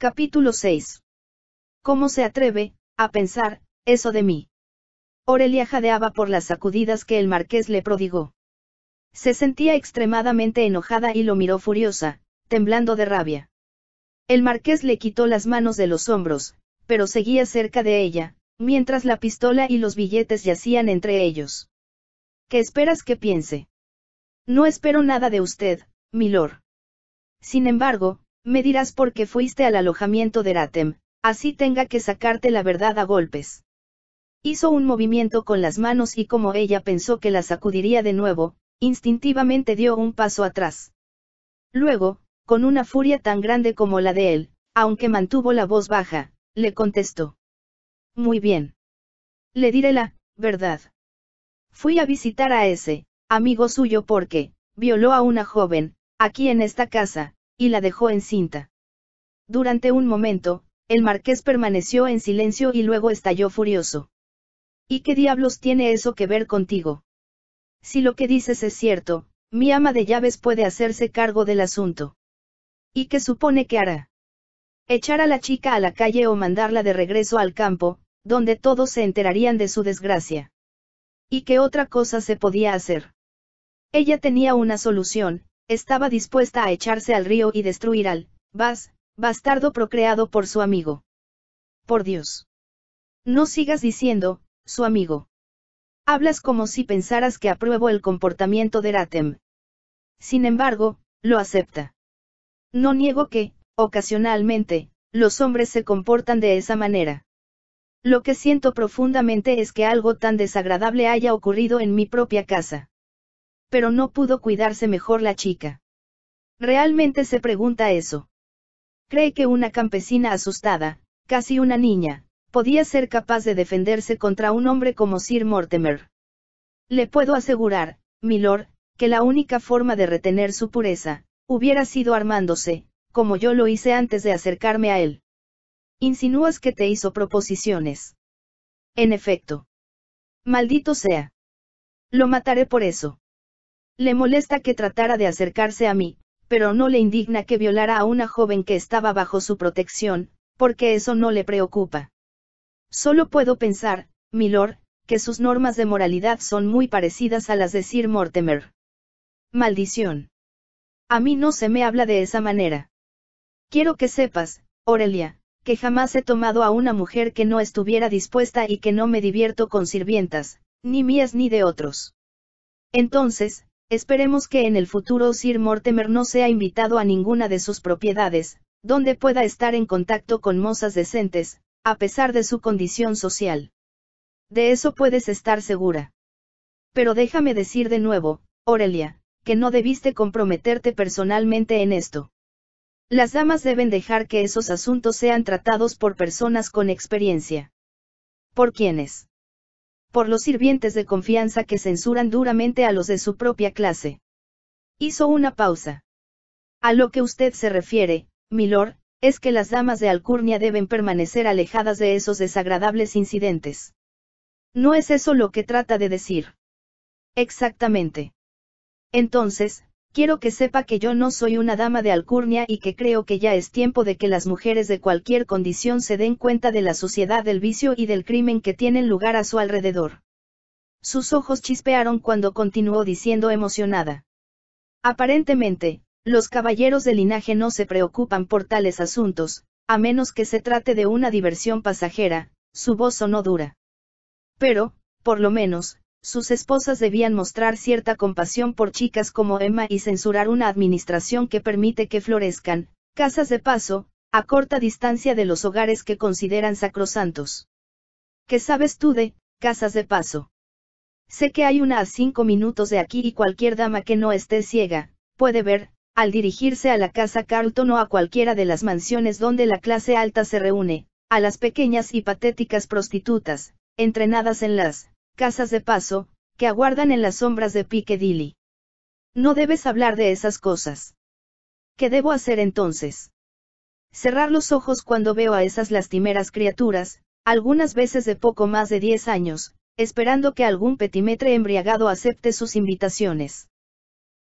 Capítulo 6. ¿Cómo se atreve, a pensar, eso de mí? Aurelia jadeaba por las sacudidas que el marqués le prodigó. Se sentía extremadamente enojada y lo miró furiosa, temblando de rabia. El marqués le quitó las manos de los hombros, pero seguía cerca de ella, mientras la pistola y los billetes yacían entre ellos. ¿Qué esperas que piense? No espero nada de usted, milord. Sin embargo, me dirás por qué fuiste al alojamiento de Ratem, así tenga que sacarte la verdad a golpes. Hizo un movimiento con las manos y como ella pensó que la sacudiría de nuevo, instintivamente dio un paso atrás. Luego, con una furia tan grande como la de él, aunque mantuvo la voz baja, le contestó. Muy bien. Le diré la verdad. Fui a visitar a ese, amigo suyo porque, violó a una joven, aquí en esta casa, y la dejó encinta. Durante un momento, el marqués permaneció en silencio y luego estalló furioso. ¿Y qué diablos tiene eso que ver contigo? Si lo que dices es cierto, mi ama de llaves puede hacerse cargo del asunto. ¿Y qué supone que hará? Echar a la chica a la calle o mandarla de regreso al campo, donde todos se enterarían de su desgracia. ¿Y qué otra cosa se podía hacer? Ella tenía una solución, estaba dispuesta a echarse al río y destruir al, vas, bastardo procreado por su amigo. Por Dios. No sigas diciendo, su amigo. Hablas como si pensaras que apruebo el comportamiento de Ratem. Sin embargo, lo acepta. No niego que, ocasionalmente, los hombres se comportan de esa manera. Lo que siento profundamente es que algo tan desagradable haya ocurrido en mi propia casa pero no pudo cuidarse mejor la chica. Realmente se pregunta eso. Cree que una campesina asustada, casi una niña, podía ser capaz de defenderse contra un hombre como Sir Mortimer. Le puedo asegurar, milord, que la única forma de retener su pureza, hubiera sido armándose, como yo lo hice antes de acercarme a él. Insinúas que te hizo proposiciones. En efecto. Maldito sea. Lo mataré por eso. Le molesta que tratara de acercarse a mí, pero no le indigna que violara a una joven que estaba bajo su protección, porque eso no le preocupa. Solo puedo pensar, milord, que sus normas de moralidad son muy parecidas a las de Sir Mortimer. Maldición. A mí no se me habla de esa manera. Quiero que sepas, Aurelia, que jamás he tomado a una mujer que no estuviera dispuesta y que no me divierto con sirvientas, ni mías ni de otros. Entonces, Esperemos que en el futuro Sir Mortimer no sea invitado a ninguna de sus propiedades, donde pueda estar en contacto con mozas decentes, a pesar de su condición social. De eso puedes estar segura. Pero déjame decir de nuevo, Aurelia, que no debiste comprometerte personalmente en esto. Las damas deben dejar que esos asuntos sean tratados por personas con experiencia. ¿Por quiénes? por los sirvientes de confianza que censuran duramente a los de su propia clase. Hizo una pausa. A lo que usted se refiere, milord, es que las damas de Alcurnia deben permanecer alejadas de esos desagradables incidentes. ¿No es eso lo que trata de decir? Exactamente. Entonces, Quiero que sepa que yo no soy una dama de alcurnia y que creo que ya es tiempo de que las mujeres de cualquier condición se den cuenta de la suciedad del vicio y del crimen que tienen lugar a su alrededor. Sus ojos chispearon cuando continuó diciendo emocionada. Aparentemente, los caballeros de linaje no se preocupan por tales asuntos, a menos que se trate de una diversión pasajera, su voz sonó dura. Pero, por lo menos, sus esposas debían mostrar cierta compasión por chicas como Emma y censurar una administración que permite que florezcan, casas de paso, a corta distancia de los hogares que consideran sacrosantos. ¿Qué sabes tú de, casas de paso? Sé que hay una a cinco minutos de aquí y cualquier dama que no esté ciega, puede ver, al dirigirse a la casa Carlton o a cualquiera de las mansiones donde la clase alta se reúne, a las pequeñas y patéticas prostitutas, entrenadas en las casas de paso, que aguardan en las sombras de Piccadilly. No debes hablar de esas cosas. ¿Qué debo hacer entonces? Cerrar los ojos cuando veo a esas lastimeras criaturas, algunas veces de poco más de 10 años, esperando que algún petimetre embriagado acepte sus invitaciones.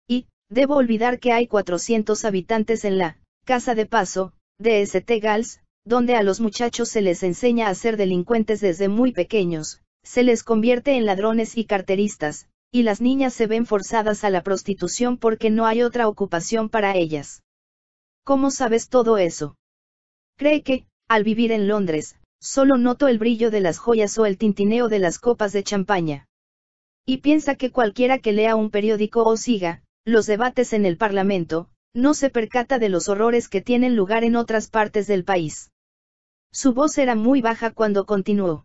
Y, debo olvidar que hay 400 habitantes en la, casa de paso, de St. Gals, donde a los muchachos se les enseña a ser delincuentes desde muy pequeños, se les convierte en ladrones y carteristas, y las niñas se ven forzadas a la prostitución porque no hay otra ocupación para ellas. ¿Cómo sabes todo eso? Cree que, al vivir en Londres, solo noto el brillo de las joyas o el tintineo de las copas de champaña. Y piensa que cualquiera que lea un periódico o siga, los debates en el Parlamento, no se percata de los horrores que tienen lugar en otras partes del país. Su voz era muy baja cuando continuó.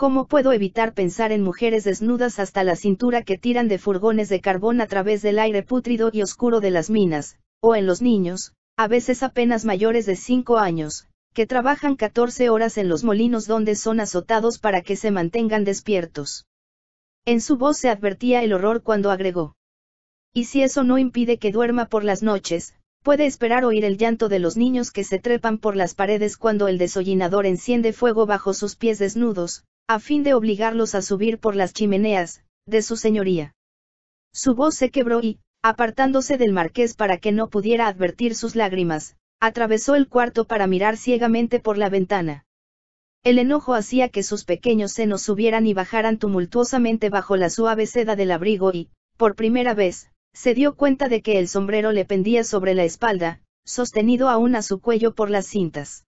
¿Cómo puedo evitar pensar en mujeres desnudas hasta la cintura que tiran de furgones de carbón a través del aire pútrido y oscuro de las minas, o en los niños, a veces apenas mayores de 5 años, que trabajan 14 horas en los molinos donde son azotados para que se mantengan despiertos? En su voz se advertía el horror cuando agregó. Y si eso no impide que duerma por las noches, puede esperar oír el llanto de los niños que se trepan por las paredes cuando el desollinador enciende fuego bajo sus pies desnudos, a fin de obligarlos a subir por las chimeneas, de su señoría. Su voz se quebró y, apartándose del marqués para que no pudiera advertir sus lágrimas, atravesó el cuarto para mirar ciegamente por la ventana. El enojo hacía que sus pequeños senos subieran y bajaran tumultuosamente bajo la suave seda del abrigo y, por primera vez, se dio cuenta de que el sombrero le pendía sobre la espalda, sostenido aún a su cuello por las cintas.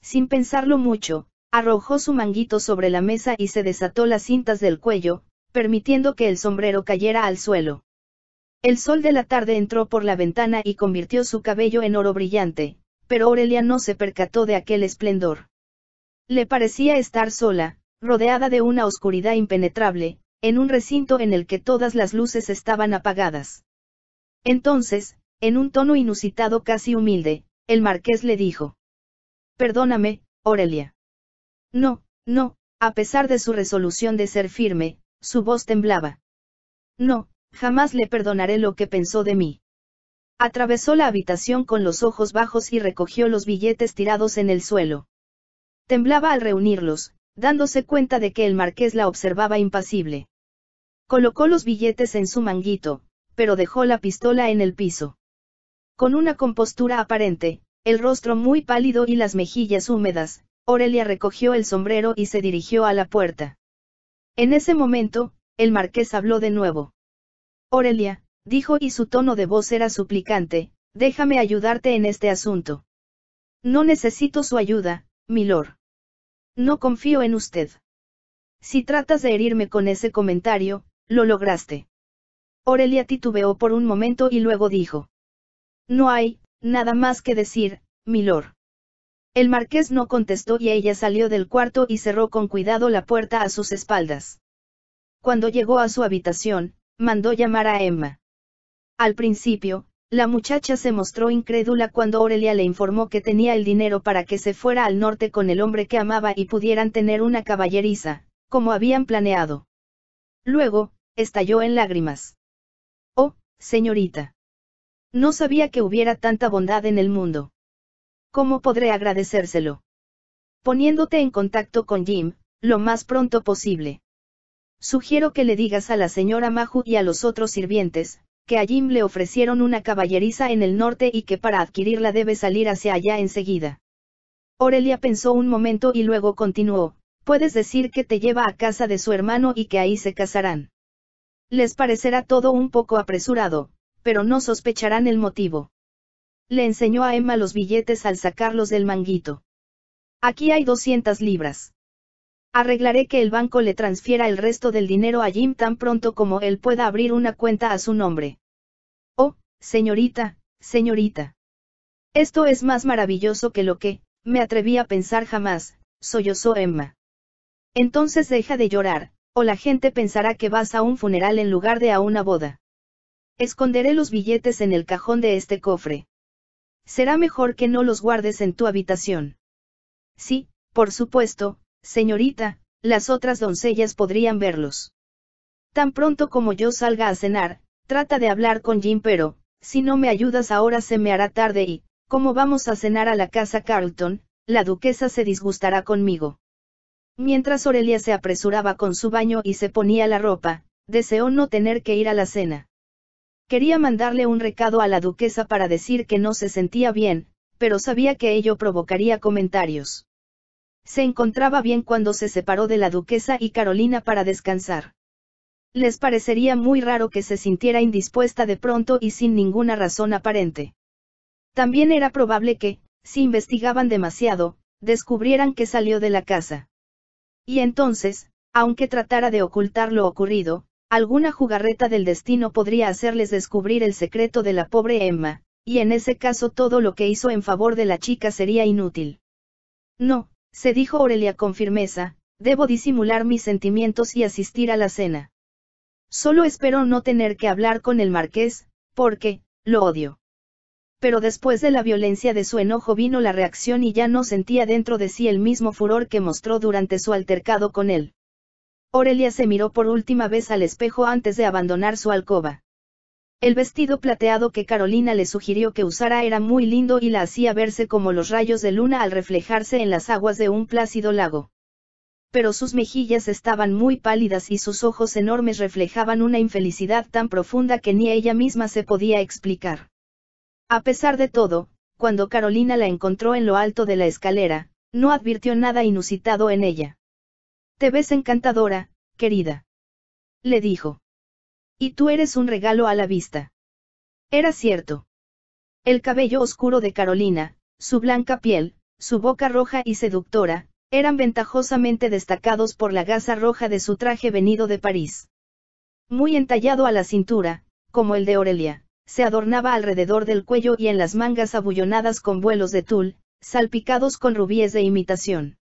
Sin pensarlo mucho, Arrojó su manguito sobre la mesa y se desató las cintas del cuello, permitiendo que el sombrero cayera al suelo. El sol de la tarde entró por la ventana y convirtió su cabello en oro brillante, pero Aurelia no se percató de aquel esplendor. Le parecía estar sola, rodeada de una oscuridad impenetrable, en un recinto en el que todas las luces estaban apagadas. Entonces, en un tono inusitado casi humilde, el marqués le dijo. Perdóname, Aurelia. No, no, a pesar de su resolución de ser firme, su voz temblaba. No, jamás le perdonaré lo que pensó de mí. Atravesó la habitación con los ojos bajos y recogió los billetes tirados en el suelo. Temblaba al reunirlos, dándose cuenta de que el marqués la observaba impasible. Colocó los billetes en su manguito, pero dejó la pistola en el piso. Con una compostura aparente, el rostro muy pálido y las mejillas húmedas, Aurelia recogió el sombrero y se dirigió a la puerta. En ese momento, el marqués habló de nuevo. Aurelia, dijo y su tono de voz era suplicante, déjame ayudarte en este asunto. No necesito su ayuda, milord. No confío en usted. Si tratas de herirme con ese comentario, lo lograste. Aurelia titubeó por un momento y luego dijo. No hay, nada más que decir, milord. El marqués no contestó y ella salió del cuarto y cerró con cuidado la puerta a sus espaldas. Cuando llegó a su habitación, mandó llamar a Emma. Al principio, la muchacha se mostró incrédula cuando Aurelia le informó que tenía el dinero para que se fuera al norte con el hombre que amaba y pudieran tener una caballeriza, como habían planeado. Luego, estalló en lágrimas. Oh, señorita. No sabía que hubiera tanta bondad en el mundo. ¿Cómo podré agradecérselo? Poniéndote en contacto con Jim, lo más pronto posible. Sugiero que le digas a la señora Maju y a los otros sirvientes, que a Jim le ofrecieron una caballeriza en el norte y que para adquirirla debe salir hacia allá enseguida. Aurelia pensó un momento y luego continuó, puedes decir que te lleva a casa de su hermano y que ahí se casarán. Les parecerá todo un poco apresurado, pero no sospecharán el motivo le enseñó a Emma los billetes al sacarlos del manguito. Aquí hay 200 libras. Arreglaré que el banco le transfiera el resto del dinero a Jim tan pronto como él pueda abrir una cuenta a su nombre. Oh, señorita, señorita. Esto es más maravilloso que lo que, me atreví a pensar jamás, sollozó Emma. Entonces deja de llorar, o la gente pensará que vas a un funeral en lugar de a una boda. Esconderé los billetes en el cajón de este cofre. Será mejor que no los guardes en tu habitación. Sí, por supuesto, señorita, las otras doncellas podrían verlos. Tan pronto como yo salga a cenar, trata de hablar con Jim, pero, si no me ayudas ahora se me hará tarde y, como vamos a cenar a la casa Carlton, la duquesa se disgustará conmigo. Mientras Aurelia se apresuraba con su baño y se ponía la ropa, deseó no tener que ir a la cena. Quería mandarle un recado a la duquesa para decir que no se sentía bien, pero sabía que ello provocaría comentarios. Se encontraba bien cuando se separó de la duquesa y Carolina para descansar. Les parecería muy raro que se sintiera indispuesta de pronto y sin ninguna razón aparente. También era probable que, si investigaban demasiado, descubrieran que salió de la casa. Y entonces, aunque tratara de ocultar lo ocurrido, Alguna jugarreta del destino podría hacerles descubrir el secreto de la pobre Emma, y en ese caso todo lo que hizo en favor de la chica sería inútil. No, se dijo Aurelia con firmeza, debo disimular mis sentimientos y asistir a la cena. Solo espero no tener que hablar con el marqués, porque, lo odio. Pero después de la violencia de su enojo vino la reacción y ya no sentía dentro de sí el mismo furor que mostró durante su altercado con él. Aurelia se miró por última vez al espejo antes de abandonar su alcoba. El vestido plateado que Carolina le sugirió que usara era muy lindo y la hacía verse como los rayos de luna al reflejarse en las aguas de un plácido lago. Pero sus mejillas estaban muy pálidas y sus ojos enormes reflejaban una infelicidad tan profunda que ni ella misma se podía explicar. A pesar de todo, cuando Carolina la encontró en lo alto de la escalera, no advirtió nada inusitado en ella. Te ves encantadora, querida. Le dijo. Y tú eres un regalo a la vista. Era cierto. El cabello oscuro de Carolina, su blanca piel, su boca roja y seductora, eran ventajosamente destacados por la gasa roja de su traje venido de París. Muy entallado a la cintura, como el de Aurelia, se adornaba alrededor del cuello y en las mangas abullonadas con vuelos de tul, salpicados con rubíes de imitación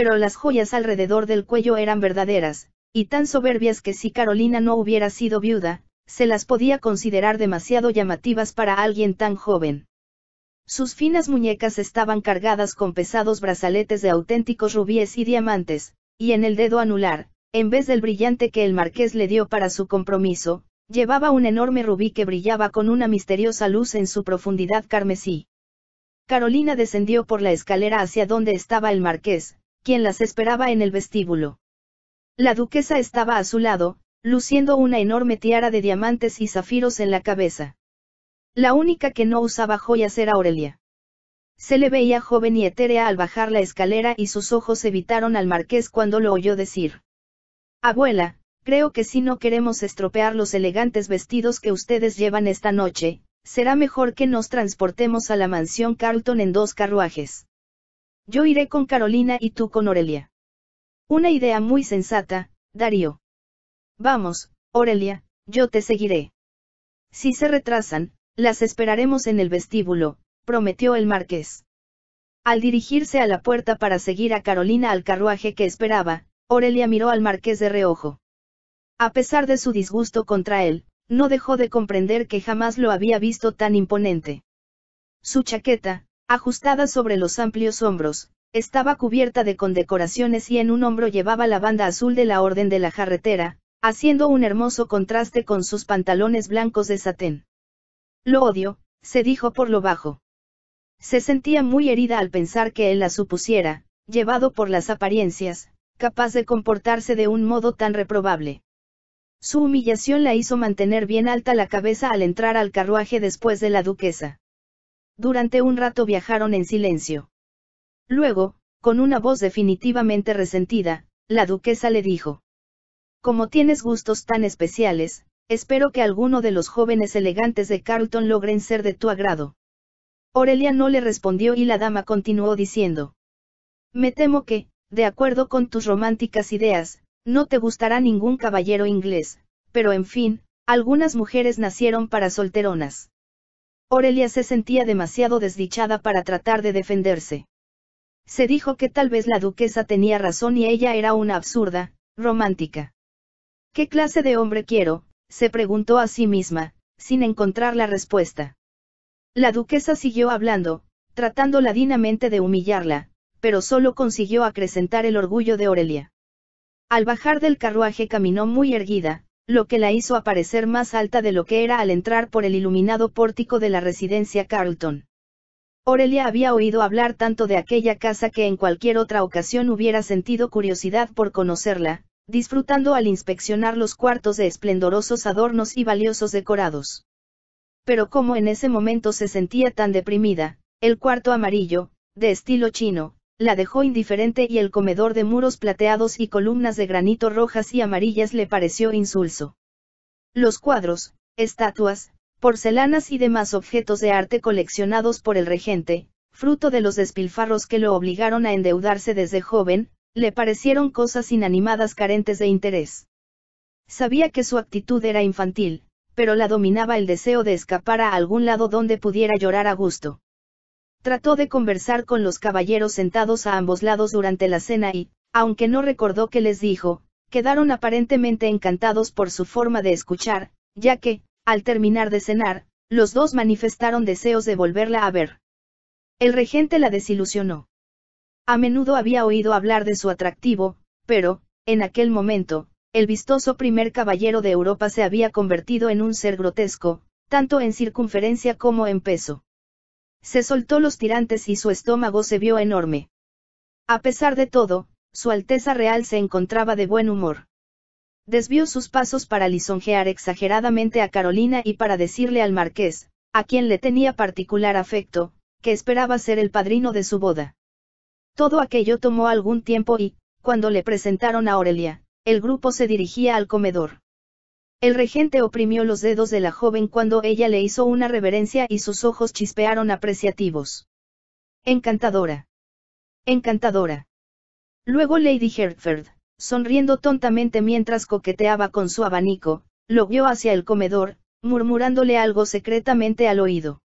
pero las joyas alrededor del cuello eran verdaderas, y tan soberbias que si Carolina no hubiera sido viuda, se las podía considerar demasiado llamativas para alguien tan joven. Sus finas muñecas estaban cargadas con pesados brazaletes de auténticos rubíes y diamantes, y en el dedo anular, en vez del brillante que el marqués le dio para su compromiso, llevaba un enorme rubí que brillaba con una misteriosa luz en su profundidad carmesí. Carolina descendió por la escalera hacia donde estaba el marqués, quien las esperaba en el vestíbulo. La duquesa estaba a su lado, luciendo una enorme tiara de diamantes y zafiros en la cabeza. La única que no usaba joyas era Aurelia. Se le veía joven y etérea al bajar la escalera y sus ojos evitaron al marqués cuando lo oyó decir. Abuela, creo que si no queremos estropear los elegantes vestidos que ustedes llevan esta noche, será mejor que nos transportemos a la mansión Carlton en dos carruajes. Yo iré con Carolina y tú con Aurelia. Una idea muy sensata, Darío. Vamos, Aurelia, yo te seguiré. Si se retrasan, las esperaremos en el vestíbulo, prometió el marqués. Al dirigirse a la puerta para seguir a Carolina al carruaje que esperaba, Aurelia miró al marqués de reojo. A pesar de su disgusto contra él, no dejó de comprender que jamás lo había visto tan imponente. Su chaqueta, Ajustada sobre los amplios hombros, estaba cubierta de condecoraciones y en un hombro llevaba la banda azul de la Orden de la Jarretera, haciendo un hermoso contraste con sus pantalones blancos de satén. Lo odio, se dijo por lo bajo. Se sentía muy herida al pensar que él la supusiera, llevado por las apariencias, capaz de comportarse de un modo tan reprobable. Su humillación la hizo mantener bien alta la cabeza al entrar al carruaje después de la duquesa. Durante un rato viajaron en silencio. Luego, con una voz definitivamente resentida, la duquesa le dijo. Como tienes gustos tan especiales, espero que alguno de los jóvenes elegantes de Carlton logren ser de tu agrado. Aurelia no le respondió y la dama continuó diciendo. Me temo que, de acuerdo con tus románticas ideas, no te gustará ningún caballero inglés, pero en fin, algunas mujeres nacieron para solteronas. Aurelia se sentía demasiado desdichada para tratar de defenderse. Se dijo que tal vez la duquesa tenía razón y ella era una absurda, romántica. ¿Qué clase de hombre quiero? se preguntó a sí misma, sin encontrar la respuesta. La duquesa siguió hablando, tratando ladinamente de humillarla, pero solo consiguió acrecentar el orgullo de Aurelia. Al bajar del carruaje caminó muy erguida, lo que la hizo aparecer más alta de lo que era al entrar por el iluminado pórtico de la residencia Carlton. Aurelia había oído hablar tanto de aquella casa que en cualquier otra ocasión hubiera sentido curiosidad por conocerla, disfrutando al inspeccionar los cuartos de esplendorosos adornos y valiosos decorados. Pero como en ese momento se sentía tan deprimida, el cuarto amarillo, de estilo chino, la dejó indiferente y el comedor de muros plateados y columnas de granito rojas y amarillas le pareció insulso. Los cuadros, estatuas, porcelanas y demás objetos de arte coleccionados por el regente, fruto de los despilfarros que lo obligaron a endeudarse desde joven, le parecieron cosas inanimadas carentes de interés. Sabía que su actitud era infantil, pero la dominaba el deseo de escapar a algún lado donde pudiera llorar a gusto trató de conversar con los caballeros sentados a ambos lados durante la cena y, aunque no recordó qué les dijo, quedaron aparentemente encantados por su forma de escuchar, ya que, al terminar de cenar, los dos manifestaron deseos de volverla a ver. El regente la desilusionó. A menudo había oído hablar de su atractivo, pero, en aquel momento, el vistoso primer caballero de Europa se había convertido en un ser grotesco, tanto en circunferencia como en peso se soltó los tirantes y su estómago se vio enorme. A pesar de todo, Su Alteza Real se encontraba de buen humor. Desvió sus pasos para lisonjear exageradamente a Carolina y para decirle al marqués, a quien le tenía particular afecto, que esperaba ser el padrino de su boda. Todo aquello tomó algún tiempo y, cuando le presentaron a Aurelia, el grupo se dirigía al comedor. El regente oprimió los dedos de la joven cuando ella le hizo una reverencia y sus ojos chispearon apreciativos. Encantadora. Encantadora. Luego Lady Hertford, sonriendo tontamente mientras coqueteaba con su abanico, lo vio hacia el comedor, murmurándole algo secretamente al oído.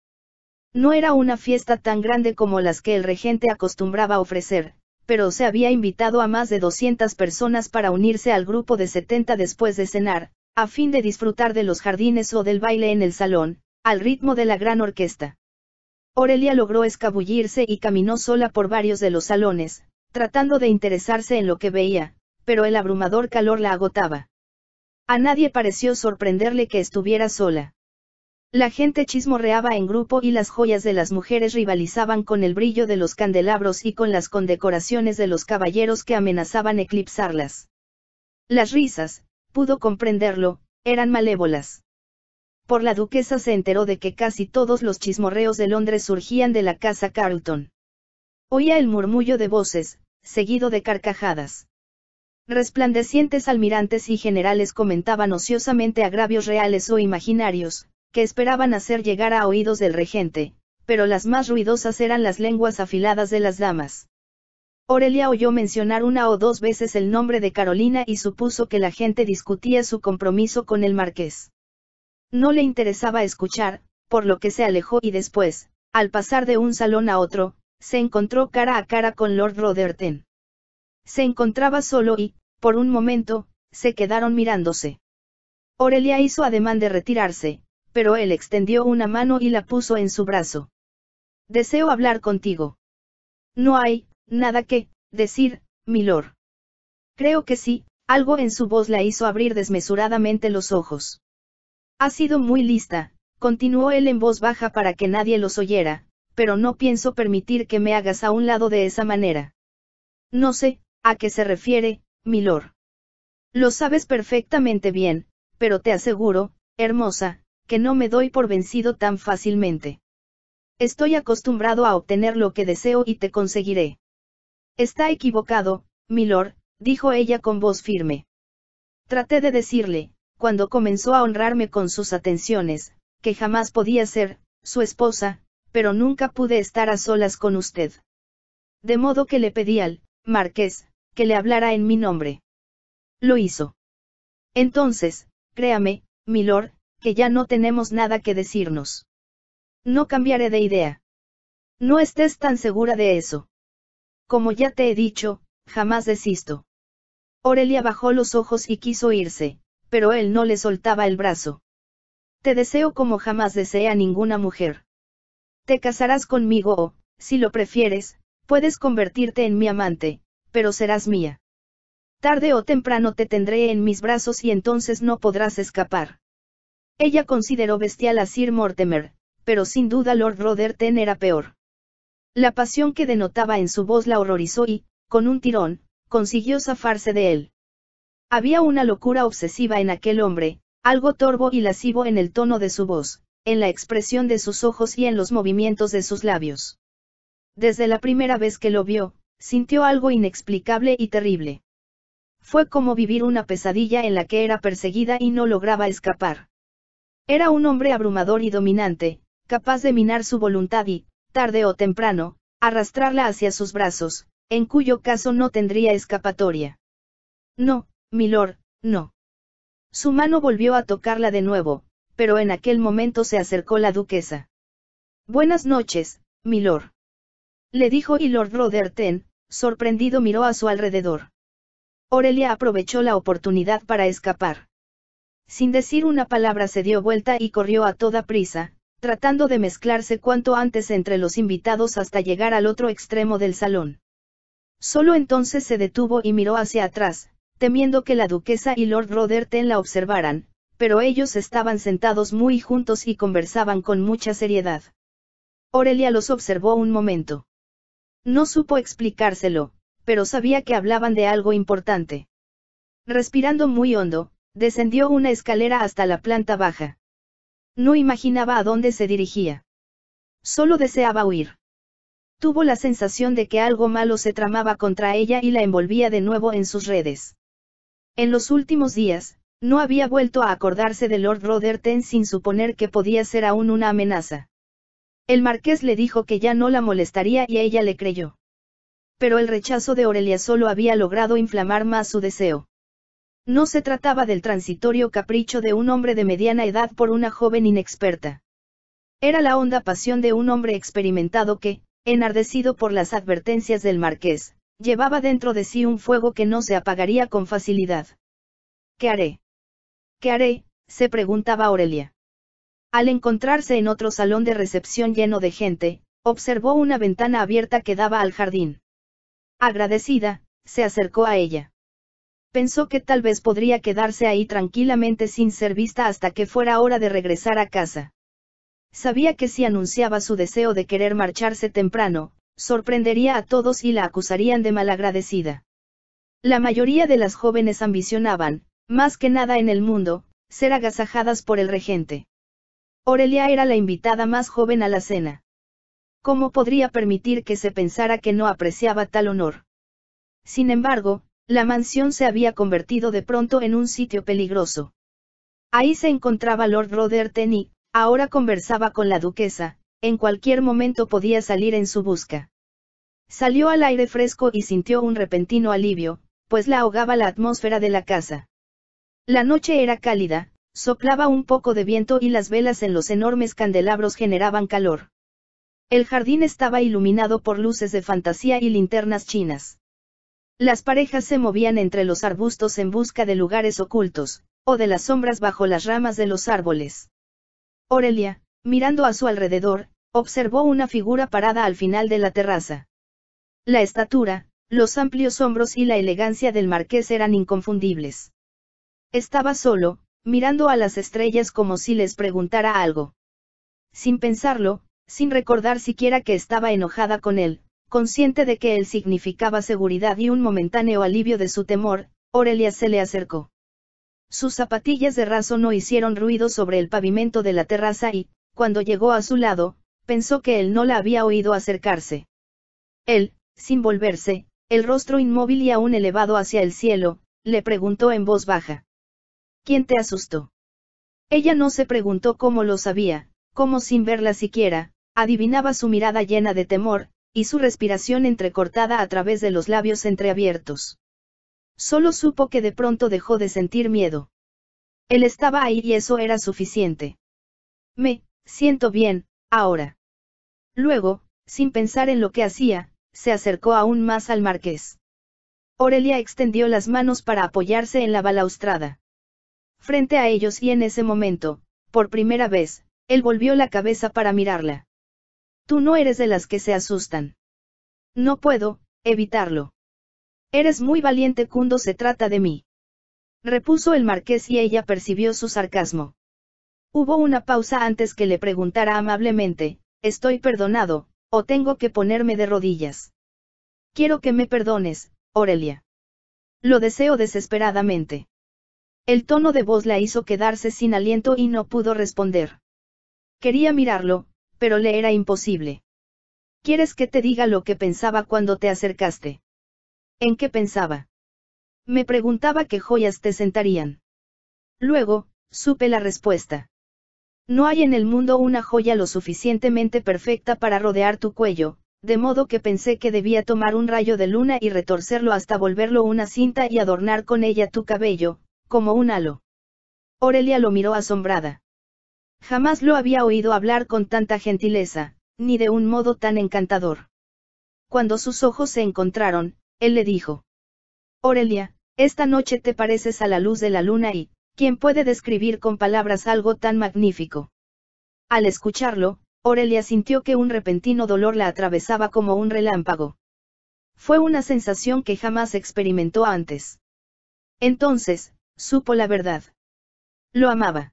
No era una fiesta tan grande como las que el regente acostumbraba ofrecer, pero se había invitado a más de 200 personas para unirse al grupo de 70 después de cenar, a fin de disfrutar de los jardines o del baile en el salón, al ritmo de la gran orquesta. Aurelia logró escabullirse y caminó sola por varios de los salones, tratando de interesarse en lo que veía, pero el abrumador calor la agotaba. A nadie pareció sorprenderle que estuviera sola. La gente chismorreaba en grupo y las joyas de las mujeres rivalizaban con el brillo de los candelabros y con las condecoraciones de los caballeros que amenazaban eclipsarlas. Las risas, pudo comprenderlo, eran malévolas. Por la duquesa se enteró de que casi todos los chismorreos de Londres surgían de la casa Carlton. Oía el murmullo de voces, seguido de carcajadas. Resplandecientes almirantes y generales comentaban ociosamente agravios reales o imaginarios, que esperaban hacer llegar a oídos del regente, pero las más ruidosas eran las lenguas afiladas de las damas. Aurelia oyó mencionar una o dos veces el nombre de Carolina y supuso que la gente discutía su compromiso con el marqués. No le interesaba escuchar, por lo que se alejó y después, al pasar de un salón a otro, se encontró cara a cara con Lord Rotherton. Se encontraba solo y, por un momento, se quedaron mirándose. Aurelia hizo ademán de retirarse, pero él extendió una mano y la puso en su brazo. Deseo hablar contigo. No hay, Nada que, decir, milord. Creo que sí, algo en su voz la hizo abrir desmesuradamente los ojos. Ha sido muy lista, continuó él en voz baja para que nadie los oyera, pero no pienso permitir que me hagas a un lado de esa manera. No sé, a qué se refiere, milord. Lo sabes perfectamente bien, pero te aseguro, hermosa, que no me doy por vencido tan fácilmente. Estoy acostumbrado a obtener lo que deseo y te conseguiré. Está equivocado, milord, dijo ella con voz firme. Traté de decirle, cuando comenzó a honrarme con sus atenciones, que jamás podía ser, su esposa, pero nunca pude estar a solas con usted. De modo que le pedí al, marqués, que le hablara en mi nombre. Lo hizo. Entonces, créame, milord, que ya no tenemos nada que decirnos. No cambiaré de idea. No estés tan segura de eso. Como ya te he dicho, jamás desisto. Aurelia bajó los ojos y quiso irse, pero él no le soltaba el brazo. Te deseo como jamás desea ninguna mujer. Te casarás conmigo o, si lo prefieres, puedes convertirte en mi amante, pero serás mía. Tarde o temprano te tendré en mis brazos y entonces no podrás escapar. Ella consideró bestial a Sir Mortimer, pero sin duda Lord Rotherton era peor. La pasión que denotaba en su voz la horrorizó y, con un tirón, consiguió zafarse de él. Había una locura obsesiva en aquel hombre, algo torvo y lascivo en el tono de su voz, en la expresión de sus ojos y en los movimientos de sus labios. Desde la primera vez que lo vio, sintió algo inexplicable y terrible. Fue como vivir una pesadilla en la que era perseguida y no lograba escapar. Era un hombre abrumador y dominante, capaz de minar su voluntad y, tarde o temprano, arrastrarla hacia sus brazos, en cuyo caso no tendría escapatoria. No, milord, no. Su mano volvió a tocarla de nuevo, pero en aquel momento se acercó la duquesa. Buenas noches, milord. Le dijo y Lord Rotherton, sorprendido miró a su alrededor. Aurelia aprovechó la oportunidad para escapar. Sin decir una palabra se dio vuelta y corrió a toda prisa, tratando de mezclarse cuanto antes entre los invitados hasta llegar al otro extremo del salón. Solo entonces se detuvo y miró hacia atrás, temiendo que la duquesa y Lord Rotherton la observaran, pero ellos estaban sentados muy juntos y conversaban con mucha seriedad. Aurelia los observó un momento. No supo explicárselo, pero sabía que hablaban de algo importante. Respirando muy hondo, descendió una escalera hasta la planta baja. No imaginaba a dónde se dirigía. Solo deseaba huir. Tuvo la sensación de que algo malo se tramaba contra ella y la envolvía de nuevo en sus redes. En los últimos días, no había vuelto a acordarse de Lord Rotherton sin suponer que podía ser aún una amenaza. El marqués le dijo que ya no la molestaría y ella le creyó. Pero el rechazo de Aurelia solo había logrado inflamar más su deseo. No se trataba del transitorio capricho de un hombre de mediana edad por una joven inexperta. Era la honda pasión de un hombre experimentado que, enardecido por las advertencias del marqués, llevaba dentro de sí un fuego que no se apagaría con facilidad. ¿Qué haré? ¿Qué haré? se preguntaba Aurelia. Al encontrarse en otro salón de recepción lleno de gente, observó una ventana abierta que daba al jardín. Agradecida, se acercó a ella pensó que tal vez podría quedarse ahí tranquilamente sin ser vista hasta que fuera hora de regresar a casa. Sabía que si anunciaba su deseo de querer marcharse temprano, sorprendería a todos y la acusarían de malagradecida. La mayoría de las jóvenes ambicionaban, más que nada en el mundo, ser agasajadas por el regente. Aurelia era la invitada más joven a la cena. ¿Cómo podría permitir que se pensara que no apreciaba tal honor? Sin embargo, la mansión se había convertido de pronto en un sitio peligroso. Ahí se encontraba Lord Rotherton y, ahora conversaba con la duquesa, en cualquier momento podía salir en su busca. Salió al aire fresco y sintió un repentino alivio, pues la ahogaba la atmósfera de la casa. La noche era cálida, soplaba un poco de viento y las velas en los enormes candelabros generaban calor. El jardín estaba iluminado por luces de fantasía y linternas chinas. Las parejas se movían entre los arbustos en busca de lugares ocultos, o de las sombras bajo las ramas de los árboles. Aurelia, mirando a su alrededor, observó una figura parada al final de la terraza. La estatura, los amplios hombros y la elegancia del marqués eran inconfundibles. Estaba solo, mirando a las estrellas como si les preguntara algo. Sin pensarlo, sin recordar siquiera que estaba enojada con él, Consciente de que él significaba seguridad y un momentáneo alivio de su temor, Aurelia se le acercó. Sus zapatillas de raso no hicieron ruido sobre el pavimento de la terraza y, cuando llegó a su lado, pensó que él no la había oído acercarse. Él, sin volverse, el rostro inmóvil y aún elevado hacia el cielo, le preguntó en voz baja. ¿Quién te asustó? Ella no se preguntó cómo lo sabía, cómo sin verla siquiera, adivinaba su mirada llena de temor, y su respiración entrecortada a través de los labios entreabiertos. Solo supo que de pronto dejó de sentir miedo. Él estaba ahí y eso era suficiente. Me, siento bien, ahora. Luego, sin pensar en lo que hacía, se acercó aún más al marqués. Aurelia extendió las manos para apoyarse en la balaustrada. Frente a ellos y en ese momento, por primera vez, él volvió la cabeza para mirarla. Tú no eres de las que se asustan. No puedo, evitarlo. Eres muy valiente cuando se trata de mí. Repuso el marqués y ella percibió su sarcasmo. Hubo una pausa antes que le preguntara amablemente, estoy perdonado, o tengo que ponerme de rodillas. Quiero que me perdones, Aurelia. Lo deseo desesperadamente. El tono de voz la hizo quedarse sin aliento y no pudo responder. Quería mirarlo, pero le era imposible. ¿Quieres que te diga lo que pensaba cuando te acercaste? ¿En qué pensaba? Me preguntaba qué joyas te sentarían. Luego, supe la respuesta. No hay en el mundo una joya lo suficientemente perfecta para rodear tu cuello, de modo que pensé que debía tomar un rayo de luna y retorcerlo hasta volverlo una cinta y adornar con ella tu cabello, como un halo. Aurelia lo miró asombrada. Jamás lo había oído hablar con tanta gentileza, ni de un modo tan encantador. Cuando sus ojos se encontraron, él le dijo. Aurelia, esta noche te pareces a la luz de la luna y, ¿quién puede describir con palabras algo tan magnífico? Al escucharlo, Aurelia sintió que un repentino dolor la atravesaba como un relámpago. Fue una sensación que jamás experimentó antes. Entonces, supo la verdad. Lo amaba.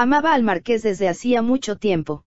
Amaba al marqués desde hacía mucho tiempo.